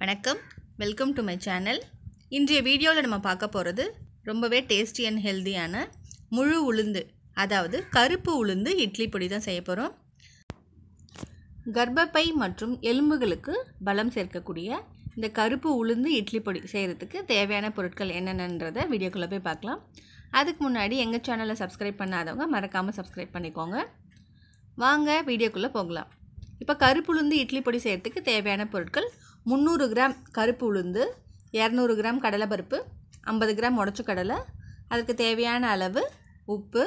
வணக்கம் welcome to my channel இன்றைய வீடியோவில் நம்ம பார்க்க போகிறது ரொம்பவே டேஸ்டி அண்ட் ஹெல்த்தியான முழு உளுந்து அதாவது கருப்பு உளுந்து இட்லி பொடி தான் செய்ய போகிறோம் கர்ப்பப்பை மற்றும் எலும்புகளுக்கு பலம் சேர்க்கக்கூடிய இந்த கருப்பு உளுந்து இட்லி பொடி செய்கிறதுக்கு தேவையான பொருட்கள் என்னென்னன்றதை வீடியோக்குள்ளே போய் பார்க்கலாம் அதுக்கு முன்னாடி எங்கள் சேனலை சப்ஸ்கிரைப் பண்ணாதவங்க மறக்காமல் சப்ஸ்கிரைப் பண்ணிக்கோங்க வாங்க வீடியோக்குள்ளே போகலாம் இப்போ கருப்புளுந்து இட்லி பொடி செய்கிறதுக்கு தேவையான பொருட்கள் முந்நூறு கிராம் கருப்பு உளுந்து இரநூறு கிராம் கடலைப்பருப்பு ஐம்பது கிராம் உடச்சு கடலை அதுக்கு தேவையான அளவு உப்பு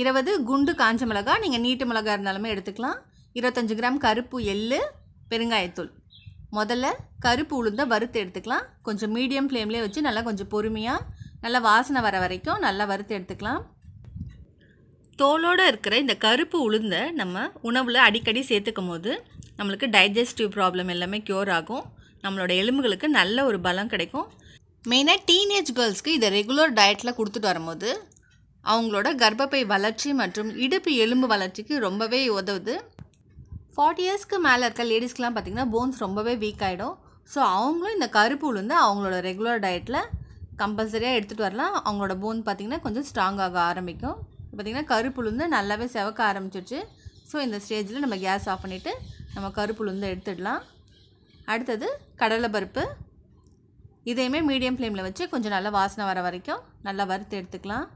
இருபது குண்டு காஞ்ச மிளகா நீங்கள் நீட்டு மிளகா இருந்தாலுமே எடுத்துக்கலாம் இருபத்தஞ்சி கிராம் கருப்பு எள் பெருங்காயத்தூள் முதல்ல கருப்பு உளுந்தை வறுத்து எடுத்துக்கலாம் கொஞ்சம் மீடியம் ஃப்ளேம்லேயே வச்சு நல்லா கொஞ்சம் பொறுமையாக நல்லா வாசனை வர வரைக்கும் நல்லா வறுத்து எடுத்துக்கலாம் தோலோடு இருக்கிற இந்த கருப்பு உளுந்தை நம்ம உணவில் அடிக்கடி சேர்த்துக்கும் போது நம்மளுக்கு டைஜஸ்டிவ் ப்ராப்ளம் எல்லாமே க்யூர் ஆகும் நம்மளோட எலும்புகளுக்கு நல்ல ஒரு பலம் கிடைக்கும் மெயினாக டீனேஜ் கேர்ள்ஸ்க்கு இதை ரெகுலர் டயட்டில் கொடுத்துட்டு வரும்போது அவங்களோட கர்ப்பப்பை வளர்ச்சி மற்றும் இடுப்பு எலும்பு வளர்ச்சிக்கு ரொம்பவே உதவுது ஃபார்ட்டி இயர்ஸ்க்கு மேலே இருக்க லேடிஸ்க்கெலாம் பார்த்திங்கன்னா போன்ஸ் ரொம்பவே வீக் ஆகிடும் ஸோ அவங்களும் இந்த கருப்பு உளுந்து அவங்களோட ரெகுலர் டயட்டில் கம்பல்சரியாக எடுத்துகிட்டு வரலாம் அவங்களோட போன் பார்த்திங்கன்னா கொஞ்சம் ஸ்ட்ராங்காக ஆரம்பிக்கும் பார்த்திங்கன்னா கருப்பு உளுந்து நல்லாவே செவக்க ஆரம்பிச்சிருச்சு ஸோ இந்த ஸ்டேஜில் நம்ம கேஸ் ஆஃப் பண்ணிவிட்டு நம்ம கருப்பு உளுந்து எடுத்துடலாம் அடுத்தது கடலை பருப்பு இதையுமே மீடியம் ஃப்ளேமில் வச்சு கொஞ்சம் நல்லா வாசனை வர வரைக்கும் நல்லா வறுத்து எடுத்துக்கலாம்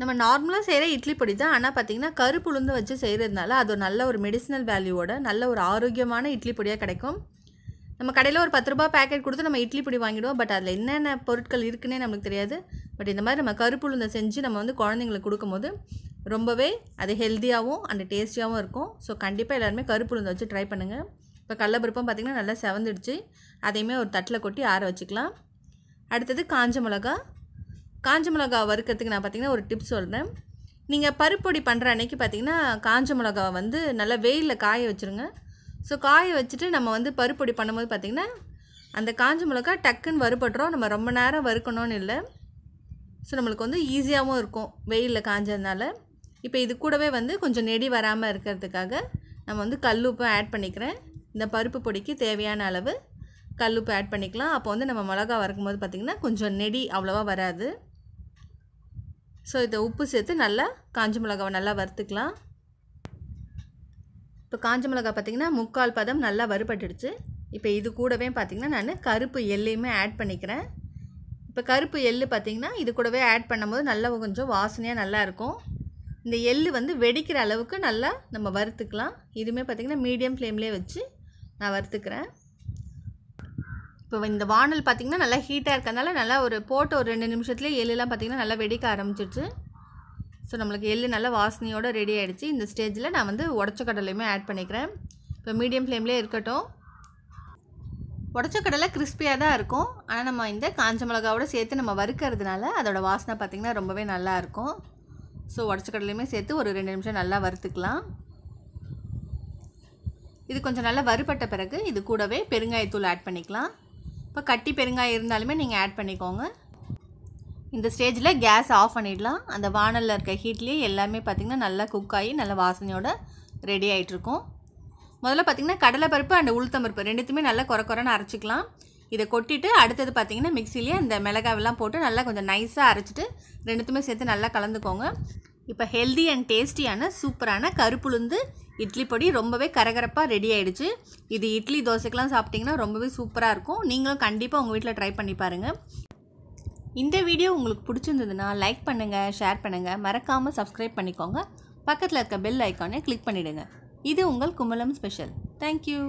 நம்ம நார்மலாக செய்கிற இட்லி பொடி தான் ஆனால் பார்த்திங்கன்னா கருப்பு உளுந்து வச்சு செய்கிறதுனால அது ஒரு நல்ல ஒரு மெடிசினல் வேல்யூவோட நல்ல ஒரு ஆரோக்கியமான இட்லி பொடியாக கிடைக்கும் நம்ம கடையில் ஒரு பத்து ரூபா பேக்கெட் கொடுத்து நம்ம இட்லி பொடி வாங்கிடுவோம் பட் அதில் என்னென்ன பொருட்கள் இருக்குன்னே நம்மளுக்கு தெரியாது பட் இந்த மாதிரி நம்ம கருப்பு உளுந்தை செஞ்சு நம்ம வந்து குழந்தைங்களுக்கு கொடுக்கும்போது ரொம்பவே அது ஹெல்த்தியாகவும் அந்த டேஸ்டியாகவும் இருக்கும் ஸோ கண்டிப்பாக எல்லாருமே கருப்புளுந்து வச்சு ட்ரை பண்ணுங்கள் இப்போ கடலப்பருப்பும் பார்த்திங்கன்னா நல்லா செவந்துடுச்சு அதையுமே ஒரு தட்டில் கொட்டி ஆற வச்சுக்கலாம் அடுத்தது காஞ்ச மிளகா காஞ்ச மிளகா வறுக்கிறதுக்கு நான் பார்த்திங்கன்னா ஒரு டிப்ஸ் சொல்கிறேன் நீங்கள் பருப்பொடி பண்ணுற அன்னைக்கு பார்த்திங்கன்னா காஞ்ச மிளகாவை வந்து நல்லா வெயிலில் காய வச்சுருங்க ஸோ காய வச்சுட்டு நம்ம வந்து பருப்பொடி பண்ணும்போது பார்த்திங்கன்னா அந்த காஞ்ச மிளகா டக்குன்னு வறுபடுறோம் நம்ம ரொம்ப நேரம் வறுக்கணும்னு இல்லை ஸோ நம்மளுக்கு வந்து ஈஸியாகவும் இருக்கும் வெயிலில் காஞ்சதுனால இப்போ இது கூடவே வந்து கொஞ்சம் நெடி வராமல் இருக்கிறதுக்காக நம்ம வந்து கல் உப்பும் ஆட் பண்ணிக்கிறேன் இந்த பருப்பு பொடிக்கு தேவையான அளவு கல் உப்பு ஆட் பண்ணிக்கலாம் அப்போ வந்து நம்ம மிளகா வறுக்கும்போது பார்த்திங்கன்னா கொஞ்சம் நெடி அவ்வளோவா வராது ஸோ இதை உப்பு சேர்த்து நல்லா காஞ்ச மிளகாவை நல்லா வறுத்துக்கலாம் இப்போ காஞ்ச மிளகா பார்த்திங்கன்னா முக்கால் பதம் நல்லா வறுபட்டுடுச்சு இப்போ இது கூடவே பார்த்திங்கன்னா நான் கருப்பு எல்லையுமே ஆட் பண்ணிக்கிறேன் இப்போ கருப்பு எள்ளு பார்த்திங்கன்னா இது கூடவே ஆட் பண்ணும்போது நல்லா கொஞ்சம் வாசனையாக நல்லாயிருக்கும் இந்த எள்ளு வந்து வெடிக்கிற அளவுக்கு நல்லா நம்ம வறுத்துக்கலாம் இதுவுமே பார்த்திங்கன்னா மீடியம் ஃப்ளேம்லேயே வச்சு நான் வறுத்துக்கிறேன் இப்போ இந்த வானல் பார்த்திங்கன்னா நல்லா ஹீட்டாக இருக்கிறதுனால நல்லா ஒரு போட்டு ஒரு ரெண்டு நிமிஷத்துலேயே எள்ளுலாம் பார்த்திங்கன்னா நல்லா வெடிக்க ஆரம்பிச்சிடுச்சு ஸோ நம்மளுக்கு எள்ளு நல்லா வாசனையோடு ரெடி ஆகிடுச்சு இந்த ஸ்டேஜில் நான் வந்து உடச்ச கடலையுமே ஆட் பண்ணிக்கிறேன் இப்போ மீடியம் ஃப்ளேம்லேயே இருக்கட்டும் உடச்ச கடலை கிறிஸ்பியாக தான் இருக்கும் ஆனால் நம்ம இந்த காஞ்ச மிளகாவோட சேர்த்து நம்ம வறுக்கிறதுனால அதோடய வாசனை பார்த்திங்கன்னா ரொம்பவே நல்லாயிருக்கும் ஸோ உடச்ச கடலையுமே சேர்த்து ஒரு ரெண்டு நிமிஷம் நல்லா வறுத்துக்கலாம் இது கொஞ்சம் நல்லா வறுபட்ட பிறகு இது கூடவே பெருங்காயத்தூள் ஆட் பண்ணிக்கலாம் இப்போ கட்டி பெருங்காயம் இருந்தாலுமே நீங்கள் ஆட் பண்ணிக்கோங்க இந்த ஸ்டேஜில் கேஸ் ஆஃப் பண்ணிடலாம் அந்த வானலில் இருக்க ஹீட்லேயே எல்லாமே பார்த்திங்கன்னா நல்லா குக் ஆகி நல்ல வாசனையோட ரெடி ஆகிட்டுருக்கும் முதல்ல பார்த்திங்கன்னா கடலைப்பருப்பு அண்ட் உளுத்தம்பருப்பு ரெண்டுத்துமே நல்லா குறை குறைன்னு அரைச்சிக்கலாம் இதை கொட்டிட்டு அடுத்தது பார்த்திங்கன்னா மிக்சிலேயே இந்த மிளகாவெல்லாம் போட்டு நல்லா கொஞ்சம் நைஸாக அரைச்சிட்டு ரெண்டுத்துமே சேர்த்து நல்லா கலந்துக்கோங்க இப்போ ஹெல்தி அண்ட் டேஸ்டியான சூப்பரான கருப்புளுந்து இட்லி பொடி ரொம்பவே கரகரப்பாக ரெடி ஆகிடுச்சு இது இட்லி தோசைக்கெலாம் சாப்பிட்டிங்கன்னா ரொம்பவே சூப்பராக இருக்கும் நீங்களும் கண்டிப்பாக உங்கள் வீட்டில் ட்ரை பண்ணி பாருங்கள் இந்த வீடியோ உங்களுக்கு பிடிச்சிருந்ததுன்னா லைக் பண்ணுங்கள் ஷேர் பண்ணுங்கள் மறக்காமல் சப்ஸ்கிரைப் பண்ணிக்கோங்க பக்கத்தில் இருக்க பெல் ஐக்கானே கிளிக் பண்ணிவிடுங்க இது உங்கள் குமலம் ஸ்பெஷல் தேங்க்யூ